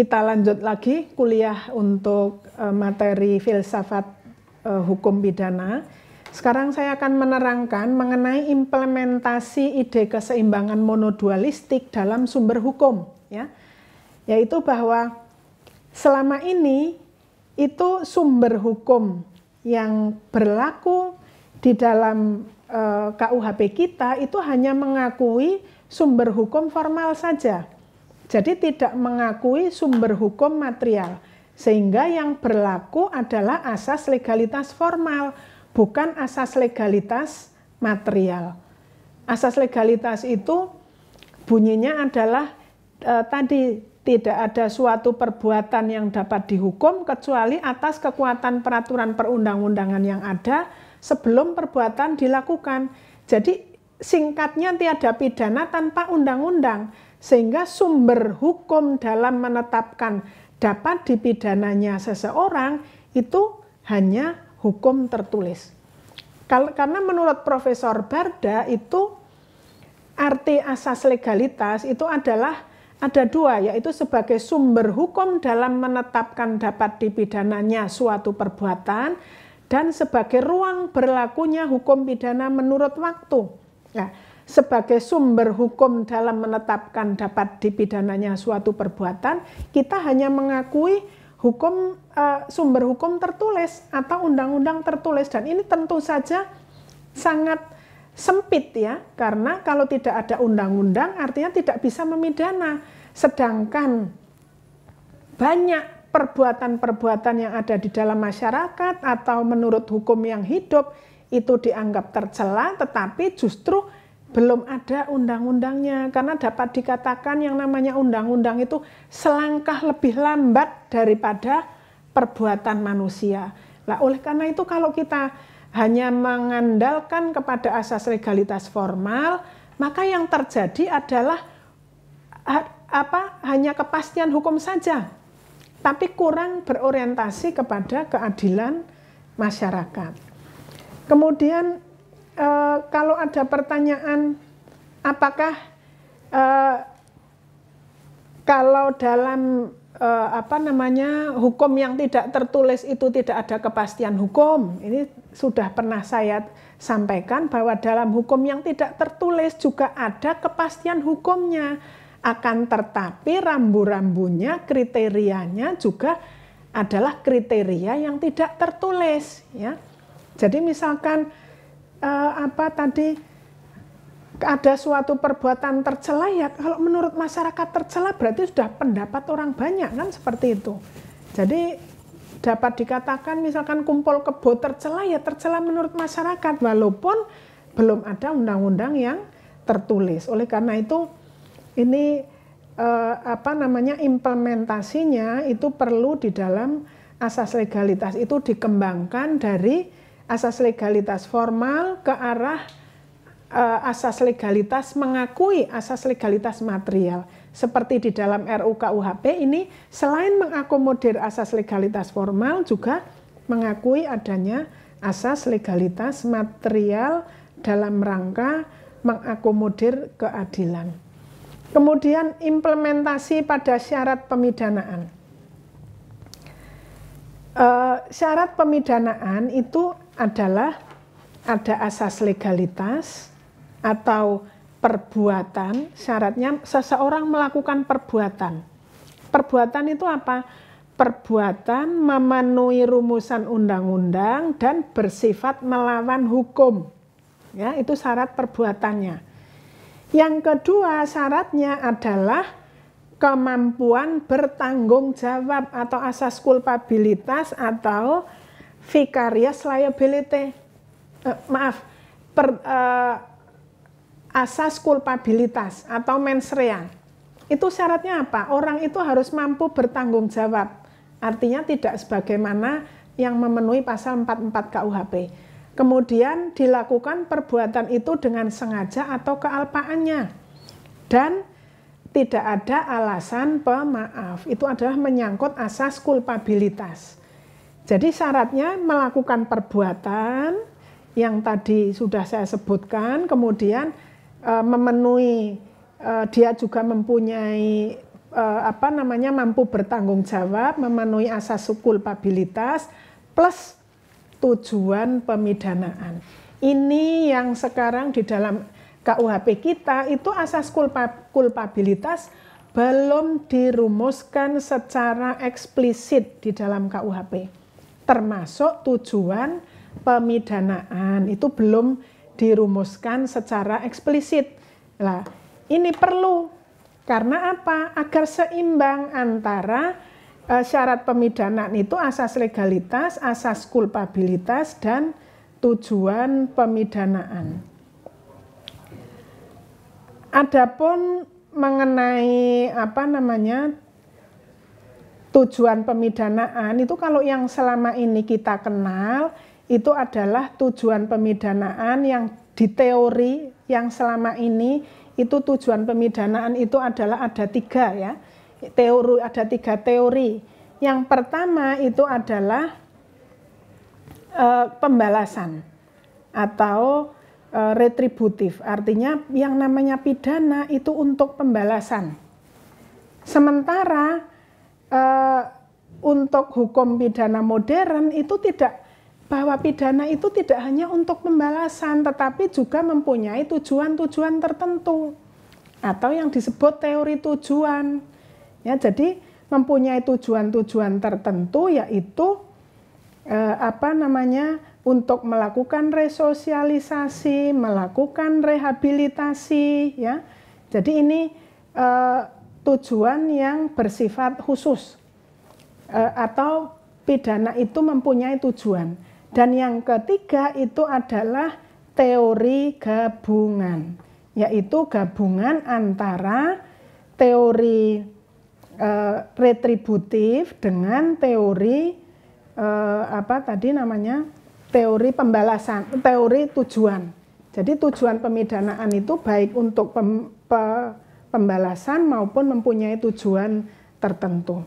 kita lanjut lagi kuliah untuk uh, materi filsafat uh, hukum pidana. Sekarang saya akan menerangkan mengenai implementasi ide keseimbangan monodualistik dalam sumber hukum, ya. Yaitu bahwa selama ini itu sumber hukum yang berlaku di dalam e, uh, KUHP kita itu hanya mengakui sumber hukum formal saja jadi tidak mengakui sumber hukum material. Sehingga yang berlaku adalah asas legalitas formal, bukan asas legalitas material. Asas legalitas itu bunyinya adalah e, tadi tidak ada suatu perbuatan yang dapat dihukum kecuali atas kekuatan peraturan perundang-undangan yang ada sebelum perbuatan dilakukan. Jadi singkatnya tiada pidana tanpa undang-undang. Sehingga sumber hukum dalam menetapkan dapat dipidananya seseorang itu hanya hukum tertulis. Karena menurut Profesor Barda itu arti asas legalitas itu adalah ada dua, yaitu sebagai sumber hukum dalam menetapkan dapat dipidananya suatu perbuatan dan sebagai ruang berlakunya hukum pidana menurut waktu. Nah, sebagai sumber hukum dalam menetapkan dapat dipidananya suatu perbuatan, kita hanya mengakui hukum uh, sumber hukum tertulis atau undang-undang tertulis dan ini tentu saja sangat sempit ya karena kalau tidak ada undang-undang artinya tidak bisa memidana sedangkan banyak perbuatan-perbuatan yang ada di dalam masyarakat atau menurut hukum yang hidup itu dianggap tercela tetapi justru belum ada undang-undangnya karena dapat dikatakan yang namanya undang-undang itu selangkah lebih lambat daripada perbuatan manusia. Nah, oleh karena itu kalau kita hanya mengandalkan kepada asas legalitas formal, maka yang terjadi adalah apa? Hanya kepastian hukum saja. Tapi kurang berorientasi kepada keadilan masyarakat. Kemudian uh, kalau ada pertanyaan apakah uh, kalau dalam eh, apa namanya hukum yang tidak tertulis itu tidak ada kepastian hukum. Ini sudah pernah saya sampaikan bahwa dalam hukum yang tidak tertulis juga ada kepastian hukumnya. Akan tetapi rambu-rambunya, kriterianya juga adalah kriteria yang tidak tertulis. Ya, jadi misalkan uh, apa tadi ada suatu perbuatan tercela ya kalau menurut masyarakat tercela berarti sudah pendapat orang banyak kan seperti itu. Jadi dapat dikatakan misalkan kumpul kebo tercela ya tercela menurut masyarakat walaupun belum ada undang-undang yang tertulis. Oleh karena itu ini eh, apa namanya implementasinya itu perlu di dalam asas legalitas itu dikembangkan dari asas legalitas formal ke arah uh, asas legalitas mengakui asas legalitas material. Seperti di dalam RUKUHP ini selain mengakomodir asas legalitas formal juga mengakui adanya asas legalitas material dalam rangka mengakomodir keadilan. Kemudian implementasi pada syarat pemidanaan. Eh, syarat pemidanaan itu adalah ada asas legalitas atau perbuatan, syaratnya seseorang melakukan perbuatan. Perbuatan itu apa? Perbuatan memenuhi rumusan undang-undang dan bersifat melawan hukum. Ya, itu syarat perbuatannya. Yang kedua, syaratnya adalah kemampuan bertanggung jawab atau asas kulpabilitas atau vicarious liability, eh, maaf, per, eh, asas kulpabilitas atau mens rea. Itu syaratnya apa? Orang itu harus mampu bertanggung jawab. Artinya tidak sebagaimana yang memenuhi pasal 44 KUHP. Kemudian dilakukan perbuatan itu dengan sengaja atau kealpaannya. Dan tidak ada alasan pemaaf. Itu adalah menyangkut asas kulpabilitas. Jadi syaratnya melakukan perbuatan yang tadi sudah saya sebutkan, kemudian e, memenuhi e, dia juga mempunyai e, apa namanya mampu bertanggung jawab, memenuhi asas kulpabilitas plus tujuan pemidanaan. Ini yang sekarang di dalam KUHP kita itu asas kulpabilitas belum dirumuskan secara eksplisit di dalam KUHP termasuk tujuan pemidanaan itu belum dirumuskan secara eksplisit. Lah, ini perlu karena apa? Agar seimbang antara uh, syarat pemidanaan itu asas legalitas, asas kulpabilitas dan tujuan pemidanaan. Adapun mengenai apa namanya tujuan pemidanaan itu kalau yang selama ini kita kenal itu adalah tujuan pemidanaan yang di teori yang selama ini itu tujuan pemidanaan itu adalah ada tiga ya teori ada tiga teori yang pertama itu adalah e, pembalasan atau e, retributif artinya yang namanya pidana itu untuk pembalasan sementara uh, untuk hukum pidana modern itu tidak bahwa pidana itu tidak hanya untuk pembalasan tetapi juga mempunyai tujuan-tujuan tertentu atau yang disebut teori tujuan. Ya, jadi mempunyai tujuan-tujuan tertentu yaitu eh, apa namanya untuk melakukan resosialisasi, melakukan rehabilitasi ya. Jadi ini eh, tujuan yang bersifat khusus eh, atau pidana itu mempunyai tujuan. Dan yang ketiga itu adalah teori gabungan, yaitu gabungan antara teori eh, retributif dengan teori eh, apa tadi namanya? teori pembalasan, teori tujuan. Jadi tujuan pemidanaan itu baik untuk pem, pe, pembalasan maupun mempunyai tujuan tertentu.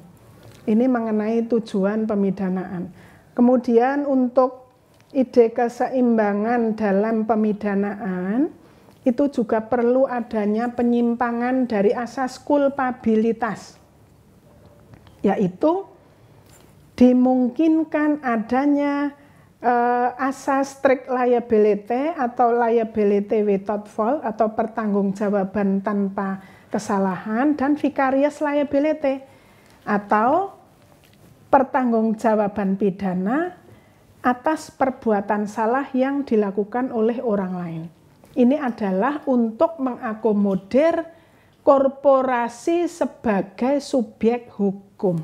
Ini mengenai tujuan pemidanaan. Kemudian untuk ide keseimbangan dalam pemidanaan itu juga perlu adanya penyimpangan dari asas kulpabilitas yaitu dimungkinkan adanya eh, asas strict liability atau liability without fault atau pertanggungjawaban tanpa kesalahan dan vicarious liability atau pertanggungjawaban pidana atas perbuatan salah yang dilakukan oleh orang lain. Ini adalah untuk mengakomodir korporasi sebagai subjek hukum.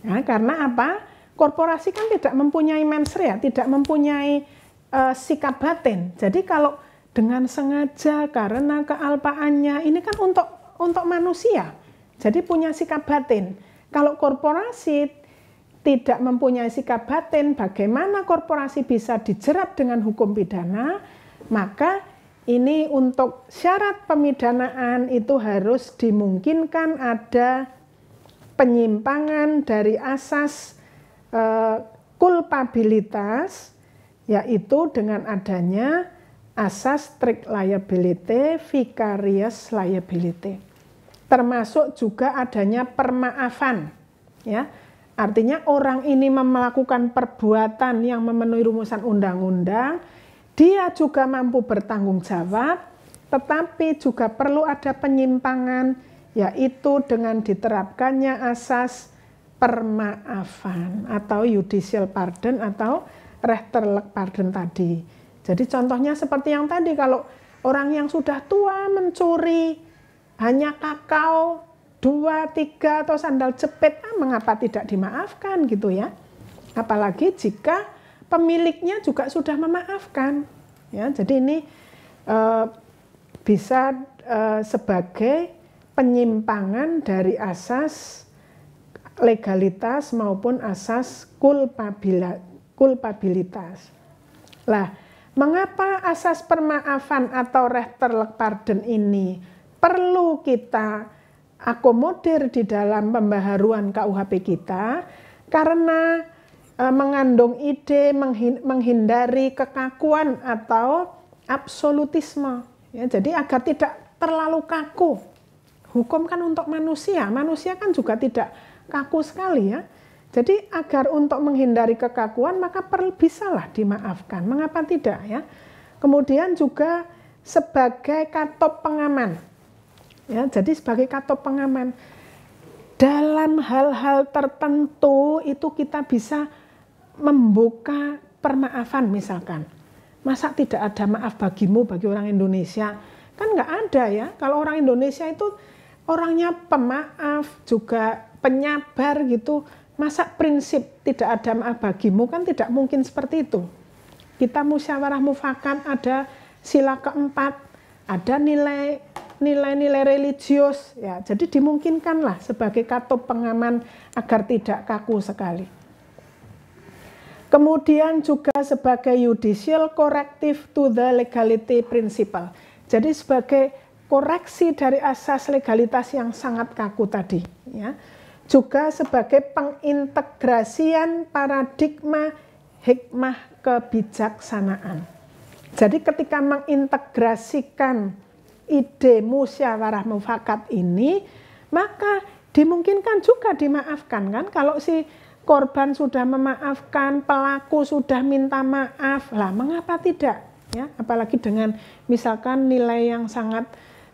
Ya, karena apa? Korporasi kan tidak mempunyai mensrea, tidak mempunyai uh, sikap batin. Jadi kalau dengan sengaja karena kealpaannya ini kan untuk untuk manusia. Jadi punya sikap batin. Kalau korporasi tidak mempunyai sikap batin, bagaimana korporasi bisa dijerat dengan hukum pidana? Maka ini untuk syarat pemidanaan itu harus dimungkinkan ada penyimpangan dari asas eh, kulpabilitas yaitu dengan adanya asas strict liability, vicarious liability. Termasuk juga adanya permaafan. Ya. Artinya orang ini melakukan perbuatan yang memenuhi rumusan undang-undang, dia juga mampu bertanggung jawab, tetapi juga perlu ada penyimpangan yaitu dengan diterapkannya asas permaafan atau judicial pardon atau rehterlek pardon tadi. Jadi contohnya seperti yang tadi kalau orang yang sudah tua mencuri hanya kakao dua tiga atau sandal jepit ah, mengapa tidak dimaafkan gitu ya apalagi jika pemiliknya juga sudah memaafkan ya jadi ini e, bisa e, sebagai penyimpangan dari asas legalitas maupun asas culpabilitas, kulpabilitas lah Mengapa asas permaafan atau referral pardon ini perlu kita akomodir di dalam pembaharuan KUHP kita? Karena e, mengandung ide menghindari kekakuan atau absolutisme. Ya, jadi agar tidak terlalu kaku. Hukum kan untuk manusia, manusia kan juga tidak kaku sekali ya. Jadi agar untuk menghindari kekakuan maka perlu bisalah dimaafkan. Mengapa tidak ya? Kemudian juga sebagai katop pengaman. Ya, jadi sebagai katop pengaman dalam hal-hal tertentu itu kita bisa membuka permaafan misalkan. Masa tidak ada maaf bagimu bagi orang Indonesia? Kan nggak ada ya. Kalau orang Indonesia itu orangnya pemaaf juga penyabar gitu Masa prinsip tidak ada maaf bagimu kan tidak mungkin seperti itu. Kita musyawarah mufakat ada sila keempat, ada nilai nilai-nilai religius ya. Jadi dimungkinkanlah sebagai katup pengaman agar tidak kaku sekali. Kemudian juga sebagai judicial corrective to the legality principle. Jadi sebagai koreksi dari asas legalitas yang sangat kaku tadi ya juga sebagai pengintegrasian paradigma hikmah kebijaksanaan. Jadi ketika mengintegrasikan ide musyawarah mufakat ini, maka dimungkinkan juga dimaafkan kan kalau si korban sudah memaafkan, pelaku sudah minta maaf. Lah, mengapa tidak? Ya, apalagi dengan misalkan nilai yang sangat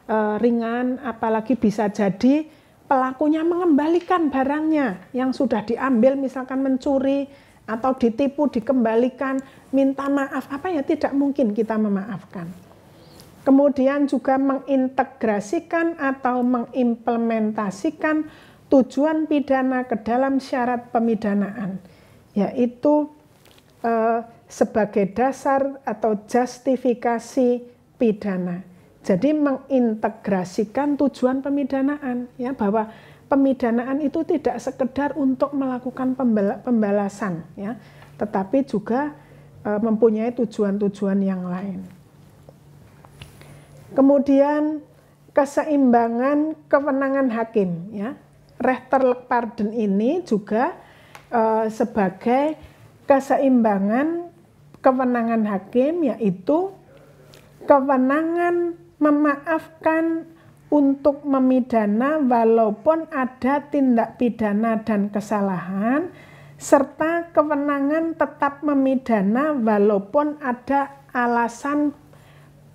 uh, ringan apalagi bisa jadi pelakunya mengembalikan barangnya yang sudah diambil misalkan mencuri atau ditipu dikembalikan minta maaf apa ya tidak mungkin kita memaafkan kemudian juga mengintegrasikan atau mengimplementasikan tujuan pidana ke dalam syarat pemidanaan yaitu eh, sebagai dasar atau justifikasi pidana jadi mengintegrasikan tujuan pemidanaan ya bahwa pemidanaan itu tidak sekedar untuk melakukan pembalasan ya, tetapi juga e, mempunyai tujuan-tujuan yang lain. Kemudian keseimbangan kewenangan hakim ya. Rechter pardon ini juga e, sebagai keseimbangan kewenangan hakim yaitu kewenangan memaafkan untuk memidana walaupun ada tindak pidana dan kesalahan serta kewenangan tetap memidana walaupun ada alasan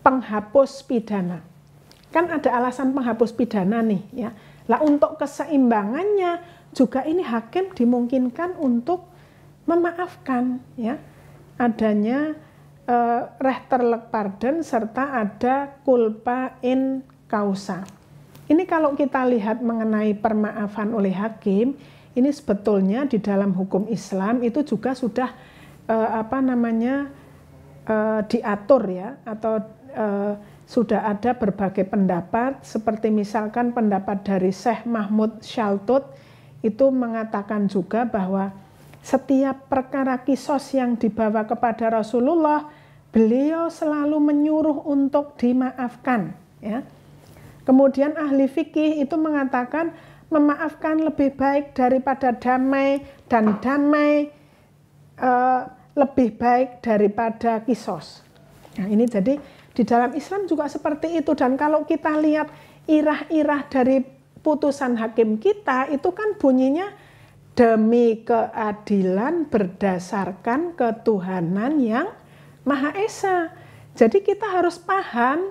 penghapus pidana. Kan ada alasan penghapus pidana nih ya. Lah untuk keseimbangannya juga ini hakim dimungkinkan untuk memaafkan ya adanya eh, pardon serta ada culpa in causa. Ini kalau kita lihat mengenai permaafan oleh hakim, ini sebetulnya di dalam hukum Islam itu juga sudah uh, apa namanya uh, diatur ya atau uh, sudah ada berbagai pendapat seperti misalkan pendapat dari Syekh Mahmud Syaltut itu mengatakan juga bahwa setiap perkara kisos yang dibawa kepada Rasulullah beliau selalu menyuruh untuk dimaafkan ya. Kemudian ahli fikih itu mengatakan memaafkan lebih baik daripada damai dan damai eh, lebih baik daripada kisos. Nah, ini jadi di dalam Islam juga seperti itu dan kalau kita lihat irah-irah dari putusan hakim kita itu kan bunyinya demi keadilan berdasarkan ketuhanan yang Maha Esa. Jadi kita harus paham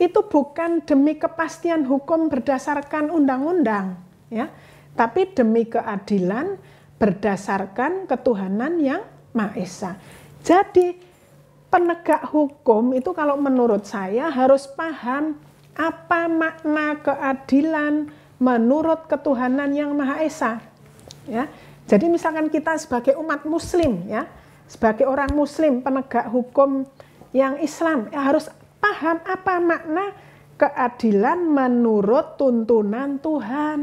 itu bukan demi kepastian hukum berdasarkan undang-undang ya, tapi demi keadilan berdasarkan ketuhanan yang Maha Esa. Jadi penegak hukum itu kalau menurut saya harus paham apa makna keadilan menurut ketuhanan yang Maha Esa. Ya. Jadi misalkan kita sebagai umat muslim ya, sebagai orang muslim penegak hukum yang Islam harus paham apa makna keadilan menurut tuntunan Tuhan.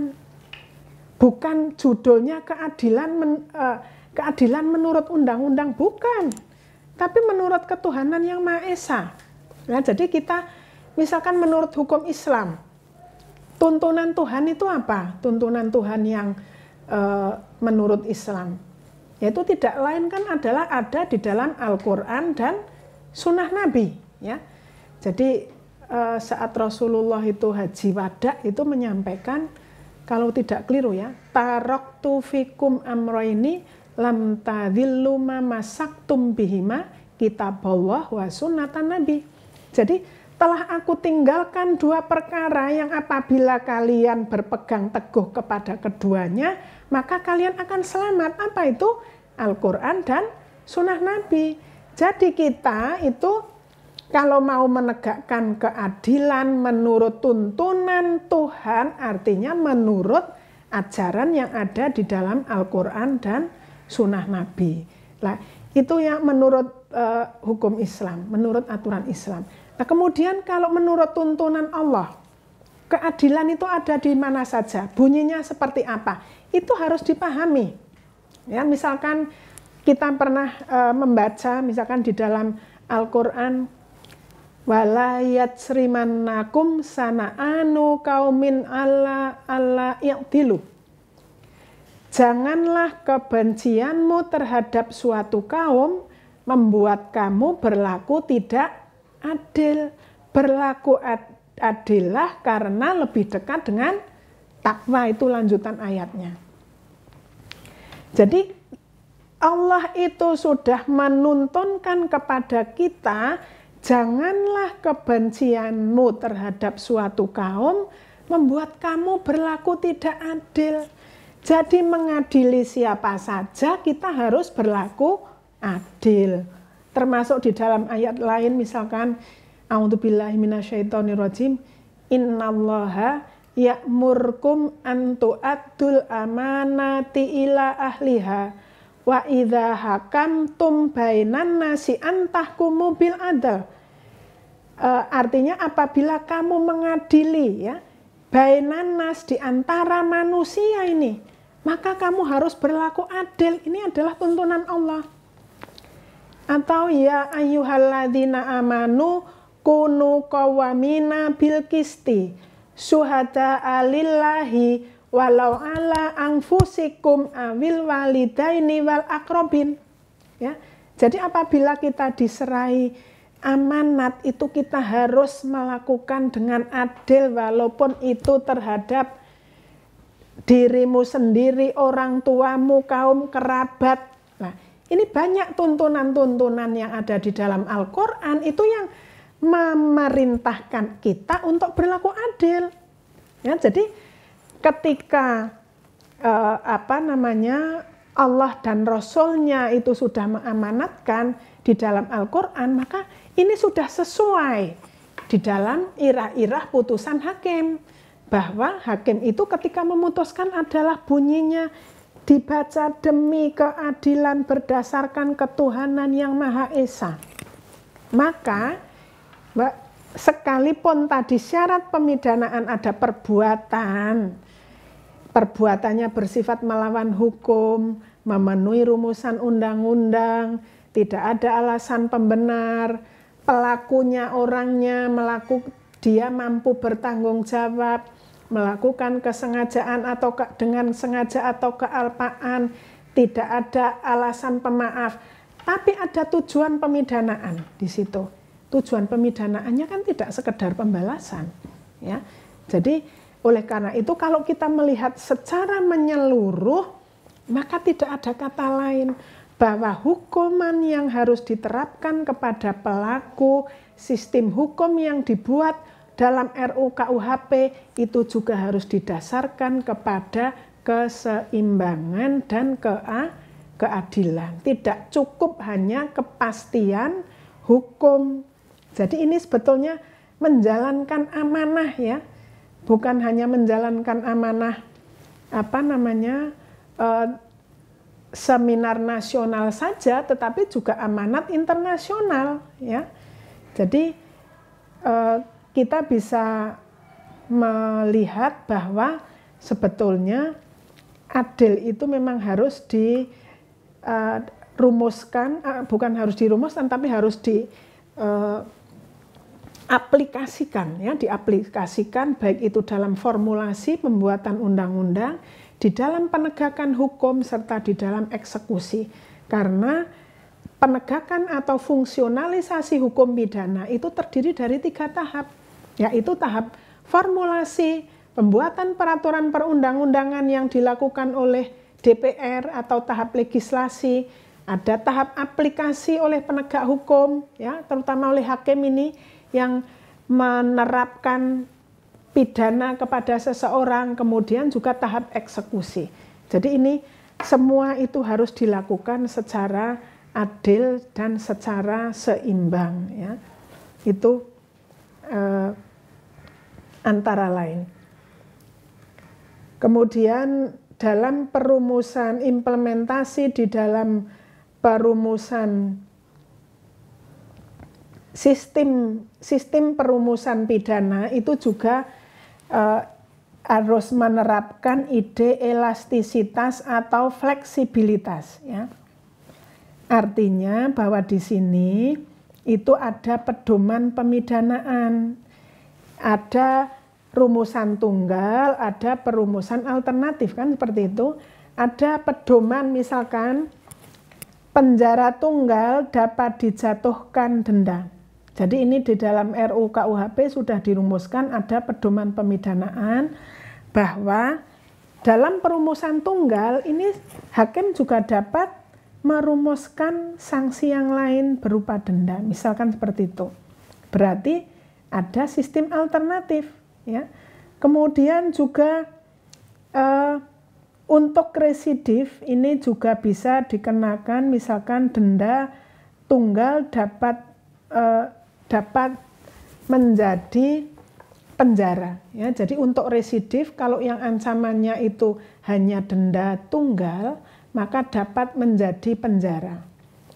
Bukan judulnya keadilan men, eh, keadilan menurut undang-undang bukan, tapi menurut ketuhanan yang Maha Esa. Nah, jadi kita misalkan menurut hukum Islam, tuntunan Tuhan itu apa? Tuntunan Tuhan yang eh, menurut Islam yaitu tidak lain kan adalah ada di dalam Al-Quran dan Sunnah Nabi. Ya. Jadi eh, saat Rasulullah itu haji wada itu menyampaikan kalau tidak keliru ya tarok tufikum amroini lam tadilluma masak tumbihima kitab Allah wa sunnatan Nabi. Jadi telah aku tinggalkan dua perkara yang apabila kalian berpegang teguh kepada keduanya maka kalian akan selamat. Apa itu? Al-Quran dan sunnah Nabi. Jadi kita itu kalau mau menegakkan keadilan menurut tuntunan Tuhan, artinya menurut ajaran yang ada di dalam Al-Quran dan sunnah Nabi. Nah, itu yang menurut uh, hukum Islam, menurut aturan Islam. Nah, kemudian kalau menurut tuntunan Allah, keadilan itu ada di mana saja, bunyinya seperti apa, itu harus dipahami. Ya, misalkan kita pernah e, membaca, misalkan di dalam Al-Quran, walayat srimanakum sana'anu kaumin ala ala yaktilu. Janganlah kebencianmu terhadap suatu kaum membuat kamu berlaku tidak adil. Berlaku adil adilah karena lebih dekat dengan takwa itu lanjutan ayatnya. Jadi Allah itu sudah menuntunkan kepada kita janganlah kebencianmu terhadap suatu kaum membuat kamu berlaku tidak adil. Jadi mengadili siapa saja kita harus berlaku adil. Termasuk di dalam ayat lain misalkan rajim. Innallaha ya'murkum tu'addul amanati ila ahliha. Wa idza hakamtum bainan nasi antahkumu bil adl. E, artinya apabila kamu mengadili ya, bainan nas di antara manusia ini, maka kamu harus berlaku adil. Ini adalah tuntunan Allah. Atau ya ayyuhalladzina amanu kunu kawamina bilkisti suhada alillahi walau ala angfusikum awil walidaini wal akrobin ya jadi apabila kita diserai amanat itu kita harus melakukan dengan adil walaupun itu terhadap dirimu sendiri, orang tuamu, kaum kerabat. Nah, ini banyak tuntunan-tuntunan yang ada di dalam Al-Qur'an itu yang memerintahkan kita untuk berlaku adil. Ya, jadi ketika eh, apa namanya Allah dan Rasulnya itu sudah mengamanatkan di dalam Al-Quran, maka ini sudah sesuai di dalam irah-irah putusan hakim. Bahwa hakim itu ketika memutuskan adalah bunyinya dibaca demi keadilan berdasarkan ketuhanan yang Maha Esa. Maka Mbak, sekalipun tadi syarat pemidanaan ada perbuatan, perbuatannya bersifat melawan hukum, memenuhi rumusan undang-undang, tidak ada alasan pembenar, pelakunya orangnya melakukan dia mampu bertanggung jawab melakukan kesengajaan atau ke, dengan sengaja atau kealpaan, tidak ada alasan pemaaf, tapi ada tujuan pemidanaan di situ tujuan pemidanaannya kan tidak sekedar pembalasan ya jadi oleh karena itu kalau kita melihat secara menyeluruh maka tidak ada kata lain bahwa hukuman yang harus diterapkan kepada pelaku sistem hukum yang dibuat dalam RUKUHP itu juga harus didasarkan kepada keseimbangan dan ke keadilan tidak cukup hanya kepastian hukum jadi ini sebetulnya menjalankan amanah ya, bukan hanya menjalankan amanah apa namanya eh, seminar nasional saja, tetapi juga amanat internasional ya. Jadi eh, kita bisa melihat bahwa sebetulnya adil itu memang harus dirumuskan, eh, eh, bukan harus dirumuskan, tapi harus di uh, aplikasikan ya, diaplikasikan baik itu dalam formulasi pembuatan undang-undang, di dalam penegakan hukum serta di dalam eksekusi. Karena penegakan atau fungsionalisasi hukum pidana itu terdiri dari tiga tahap, yaitu tahap formulasi, pembuatan peraturan perundang-undangan yang dilakukan oleh DPR atau tahap legislasi, ada tahap aplikasi oleh penegak hukum ya, terutama oleh hakim ini yang menerapkan pidana kepada seseorang, kemudian juga tahap eksekusi. Jadi ini semua itu harus dilakukan secara adil dan secara seimbang. Ya. Itu eh, antara lain. Kemudian dalam perumusan implementasi di dalam perumusan sistem sistem perumusan pidana itu juga uh, harus menerapkan ide elastisitas atau fleksibilitas ya. Artinya bahwa di sini itu ada pedoman pemidanaan. Ada rumusan tunggal, ada perumusan alternatif kan seperti itu. Ada pedoman misalkan penjara tunggal dapat dijatuhkan denda. Jadi ini di dalam RUKUHP sudah dirumuskan ada pedoman pemidanaan bahwa dalam perumusan tunggal ini hakim juga dapat merumuskan sanksi yang lain berupa denda, misalkan seperti itu. Berarti ada sistem alternatif, ya. Kemudian juga uh, untuk residif ini juga bisa dikenakan, misalkan denda tunggal dapat eh, dapat menjadi penjara ya. Jadi untuk residif kalau yang ancamannya itu hanya denda tunggal maka dapat menjadi penjara.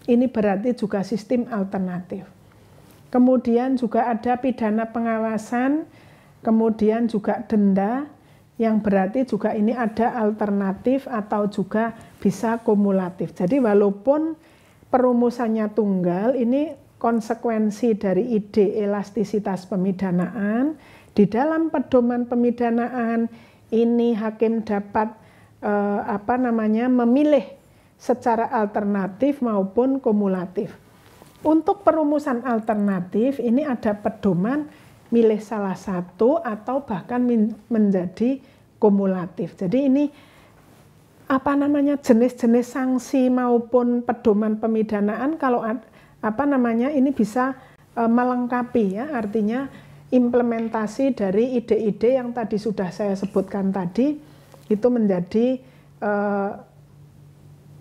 Ini berarti juga sistem alternatif. Kemudian juga ada pidana pengawasan, kemudian juga denda yang berarti juga ini ada alternatif atau juga bisa kumulatif. Jadi walaupun perumusannya tunggal ini konsekuensi dari ide elastisitas pemidanaan di dalam pedoman pemidanaan ini hakim dapat eh, apa namanya memilih secara alternatif maupun kumulatif. Untuk perumusan alternatif ini ada pedoman milih salah satu atau bahkan menjadi kumulatif. Jadi ini apa namanya jenis-jenis sanksi maupun pedoman pemidanaan kalau apa namanya ini bisa uh, melengkapi ya artinya implementasi dari ide-ide yang tadi sudah saya sebutkan tadi itu menjadi uh,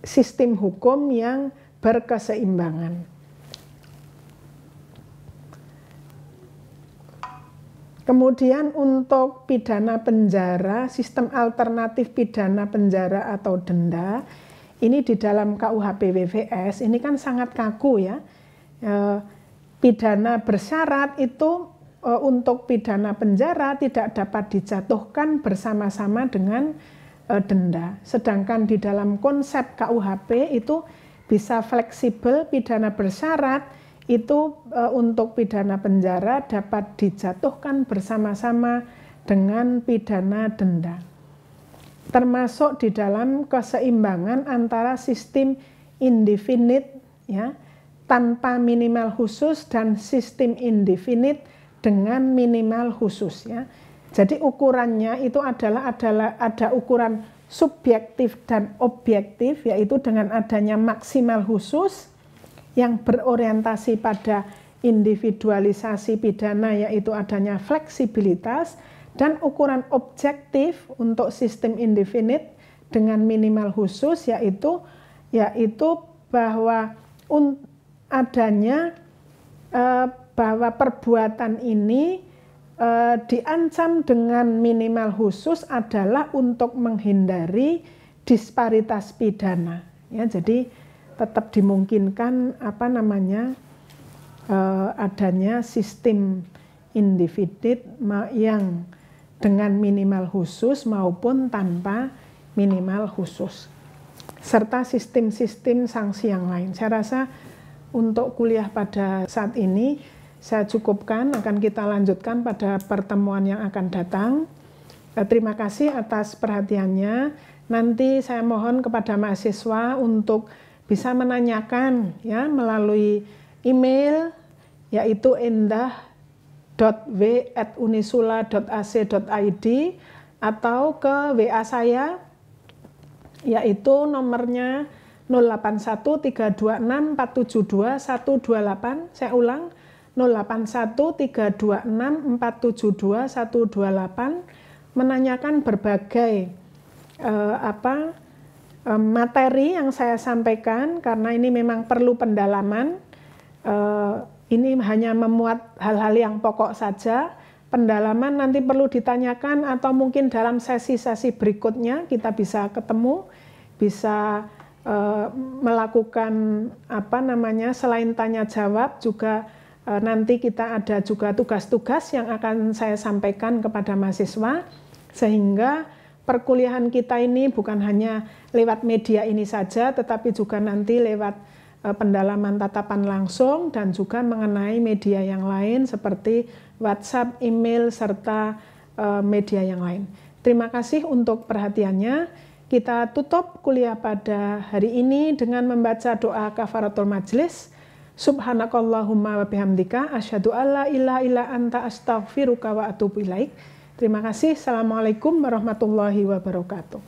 sistem hukum yang berkeseimbangan. Kemudian untuk pidana penjara, sistem alternatif pidana penjara atau denda ini di dalam KUHP WVS ini kan sangat kaku ya. E, pidana bersyarat itu e, untuk pidana penjara tidak dapat dijatuhkan bersama-sama dengan e, denda. Sedangkan di dalam konsep KUHP itu bisa fleksibel pidana bersyarat itu e, untuk pidana penjara dapat dijatuhkan bersama-sama dengan pidana denda termasuk di dalam keseimbangan antara sistem indefinite ya tanpa minimal khusus dan sistem indefinite dengan minimal khusus ya. Jadi ukurannya itu adalah adalah ada ukuran subjektif dan objektif yaitu dengan adanya maksimal khusus yang berorientasi pada individualisasi pidana yaitu adanya fleksibilitas dan ukuran objektif untuk sistem indefinite dengan minimal khusus yaitu yaitu bahwa adanya eh, bahwa perbuatan ini eh, diancam dengan minimal khusus adalah untuk menghindari disparitas pidana. Ya, jadi tetap dimungkinkan apa namanya eh, adanya sistem indefinite yang dengan minimal khusus maupun tanpa minimal khusus serta sistem-sistem sanksi yang lain. Saya rasa untuk kuliah pada saat ini saya cukupkan akan kita lanjutkan pada pertemuan yang akan datang. Eh, terima kasih atas perhatiannya. Nanti saya mohon kepada mahasiswa untuk bisa menanyakan ya melalui email yaitu endah www.w@unisula.ac.id atau ke WA saya yaitu nomornya 081326472128. Saya ulang 081326472128 menanyakan berbagai eh, apa eh, materi yang saya sampaikan karena ini memang perlu pendalaman eh, ini hanya memuat hal-hal yang pokok saja. Pendalaman nanti perlu ditanyakan atau mungkin dalam sesi-sesi berikutnya kita bisa ketemu, bisa e, melakukan apa namanya selain tanya jawab juga e, nanti kita ada juga tugas-tugas yang akan saya sampaikan kepada mahasiswa sehingga perkuliahan kita ini bukan hanya lewat media ini saja tetapi juga nanti lewat Eh, pendalaman tatapan langsung dan juga mengenai media yang lain seperti WhatsApp, email, serta eh, media yang lain. Terima kasih untuk perhatiannya. Kita tutup kuliah pada hari ini dengan membaca doa kafaratul majlis. Subhanakallahumma wa bihamdika asyhadu alla ilaha illa anta astaghfiruka wa atubu ilaik. Terima kasih. Assalamualaikum warahmatullahi wabarakatuh.